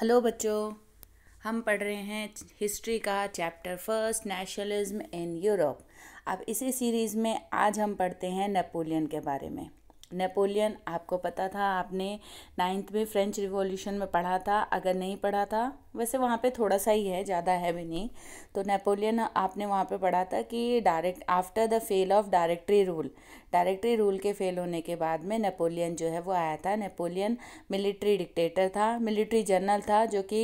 hello बच्चों हम पढ़ रहे हैं हिस्ट्री का chapter first nationalism in Europe अब इसी सीरीज़ में आज हम पढ़ते हैं नेपोलियन के बारे में नेपोलियन आपको पता था आपने नाइन्थ में फ्रेंच रिवॉल्यूशन में पढ़ा था अगर नहीं पढ़ा था वैसे वहाँ पे थोड़ा सा ही है ज़्यादा है भी नहीं तो नेपोलियन आपने वहाँ पे पढ़ा था कि direct after the fail of directory rule directory rule के फेल होने के बाद में नेपोलियन जो है वो आया था नेपोलियन मिलिट्री डिक्टेटर था मिलिट्री जनरल था जो कि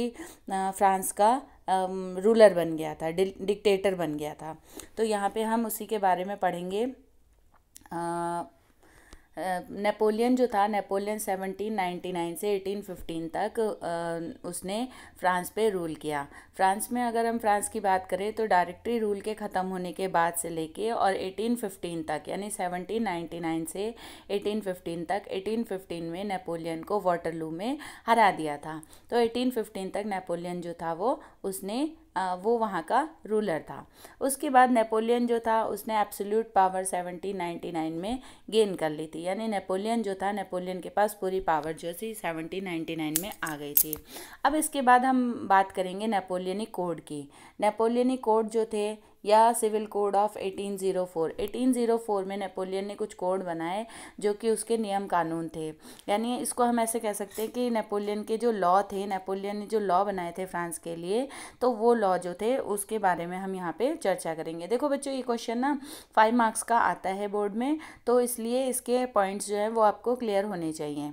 फ्रांस का रूलर बन गया था डिक्टेटर बन गया था तो यहाँ पे हम उसी के बारे में पढ़ेंगे नेपोलियन जो था नेपोलियन 1799 से 1815 तक उसने फ्रांस पे रूल किया फ्रांस में अगर हम फ्रांस की बात करें तो डायरेक्टरी रूल के ख़त्म होने के बाद से लेके और 1815 तक यानी 1799 से 1815 तक 1815 में नेपोलियन को वाटरलू में हरा दिया था तो 1815 तक नेपोलियन जो था वो उसने वो वहाँ का रूलर था उसके बाद नेपोलियन जो था उसने एब्सोल्यूट पावर 1799 में गेन कर ली थी यानी नेपोलियन जो था नेपोलियन के पास पूरी पावर जो थी 1799 में आ गई थी अब इसके बाद हम बात करेंगे नेपोलियनिक कोड की नेपोलियनी कोड जो थे या सिविल कोड ऑफ 1804 1804 में नेपोलियन ने कुछ कोड बनाए जो कि उसके नियम कानून थे यानी इसको हम ऐसे कह सकते हैं कि नेपोलियन के जो लॉ थे नेपोलियन ने जो लॉ बनाए थे फ्रांस के लिए तो वो लॉ जो थे उसके बारे में हम यहाँ पे चर्चा करेंगे देखो बच्चों ये क्वेश्चन ना फाइव मार्क्स का आता है बोर्ड में तो इसलिए इसके पॉइंट्स जो है वो आपको क्लियर होने चाहिए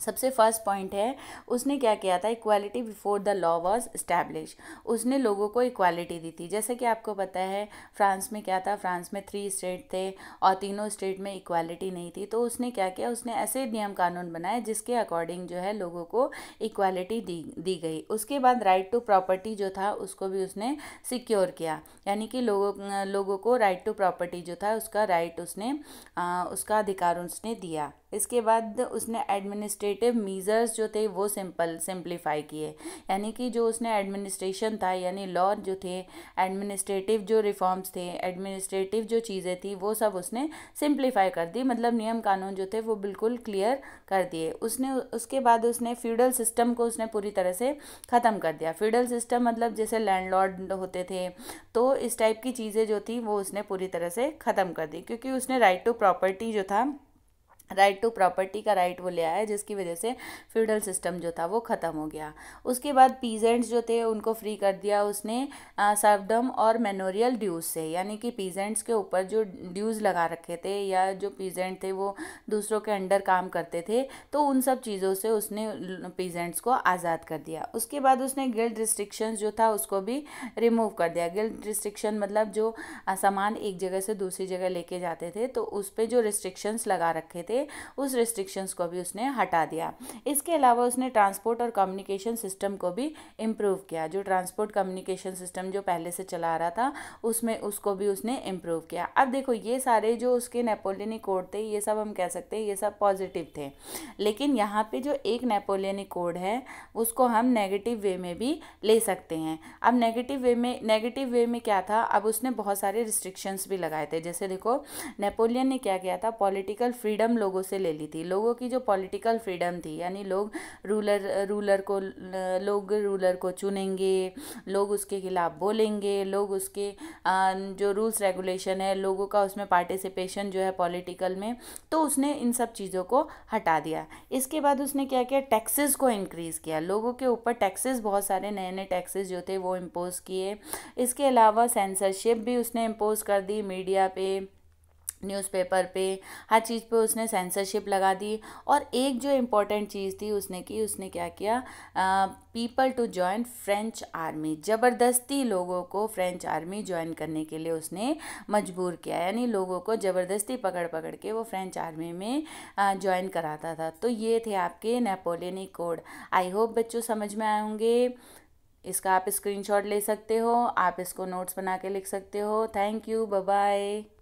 सबसे फर्स्ट पॉइंट है उसने क्या किया था equality before the law was establish उसने लोगों को इक्वालिटी दी थी जैसे कि आपको पता है फ्रांस में क्या था फ्रांस में थ्री स्टेट थे और तीनों स्टेट में इक्वालिटी नहीं थी तो उसने क्या किया उसने ऐसे नियम कानून बनाए जिसके अकॉर्डिंग जो है लोगों को इक्वालिटी दी दी गई उसके बाद राइट टू प्रॉपर्टी जो था उसको भी उसने सिक्योर किया यानी कि लोगों लोगों को राइट टू प्रॉपर्टी जो था उसका राइट उसने आ, उसका अधिकार उसने दिया इसके बाद उसने एडमिनिस्ट्रेटिव मीज़र्स जो थे वो सिंपल सिंप्लीफाई किए यानी कि जो उसने एडमिनिस्ट्रेशन था यानी लॉ जो थे एडमिनिस्ट्रेटिव जो रिफॉर्म्स थे एडमिनिस्ट्रेटिव जो चीज़ें थी वो सब उसने सिंप्लीफाई कर दी मतलब नियम कानून जो थे वो बिल्कुल क्लियर कर दिए उसने उसके बाद उसने फ्यूडल सिस्टम को उसने पूरी तरह से ख़त्म कर दिया फ्यूडल सिस्टम मतलब जैसे लैंडलॉर्ड होते थे तो इस टाइप की चीज़ें जो थी वो उसने पूरी तरह से ख़त्म कर दी क्योंकि उसने राइट टू प्रॉपर्टी जो था राइट टू प्रॉपर्टी का राइट वो ले आया जिसकी वजह से फ्यूडल सिस्टम जो था वो ख़त्म हो गया उसके बाद पीजेंट्स जो थे उनको फ्री कर दिया उसने सर्वडम और मेनोरियल ड्यूज़ से यानी कि पीजेंट्स के ऊपर जो ड्यूज़ लगा रखे थे या जो पीजेंट थे वो दूसरों के अंडर काम करते थे तो उन सब चीज़ों से उसने पीजेंट्स को आज़ाद कर दिया उसके बाद उसने गिल्ड रिस्ट्रिक्शंस जो था उसको भी रिमूव कर दिया गिल्ड रिस्ट्रिक्शन मतलब जो सामान एक जगह से दूसरी जगह लेके जाते थे तो उस पर जो रिस्ट्रिक्शंस लगा रखे थे थे उस रिस्ट्रिक्शंस को भी उसने हटा दिया इसके अलावा उसने ट्रांसपोर्ट और कम्युनिकेशन सिस्टम को भी इम्प्रूव किया जो ट्रांसपोर्ट कम्युनिकेशन सिस्टम जो पहले से चला रहा था उसमें उसको भी उसने इम्प्रूव किया अब देखो ये सारे जो उसके नेपोलियनिक कोड थे ये सब हम कह सकते हैं ये सब पॉजिटिव थे लेकिन यहाँ पर जो एक नेपोलियनिक कोड है उसको हम नेगेटिव वे में भी ले सकते हैं अब नेगेटिव वे में नेगेटिव वे में क्या था अब उसने बहुत सारे रिस्ट्रिक्शंस भी लगाए थे जैसे देखो नेपोलियन ने क्या किया था पॉलिटिकल फ्रीडम लोगों से ले ली थी लोगों की जो पॉलिटिकल फ्रीडम थी यानी लोग रूलर रूलर को लोग रूलर को चुनेंगे लोग उसके खिलाफ बोलेंगे लोग उसके जो रूल्स रेगुलेशन है लोगों का उसमें पार्टिसिपेशन जो है पॉलिटिकल में तो उसने इन सब चीज़ों को हटा दिया इसके बाद उसने क्या किया टैक्सेस को इंक्रीज़ किया लोगों के ऊपर टैक्सेस बहुत सारे नए नए टैक्सेस जो थे वो इम्पोज़ किए इसके अलावा सेंसरशिप भी उसने इम्पोज़ कर दी मीडिया पे न्यूज़पेपर पे हर चीज़ पे उसने सेंसरशिप लगा दी और एक जो इम्पोर्टेंट चीज़ थी उसने की उसने क्या किया people to join French army ज़बरदस्ती लोगों को फ्रेंच आर्मी ज्वाइन करने के लिए उसने मजबूर किया यानी लोगों को ज़बरदस्ती पकड़ पकड़ के वो फ्रेंच आर्मी में ज्वाइन कराता था तो ये थे आपके नेपोलियनिक कोड आई होप बच्चों समझ में आए होंगे इसका आप स्क्रीनशॉट ले सकते हो आप इसको नोट्स बना के लिख सकते हो थैंक यू बाय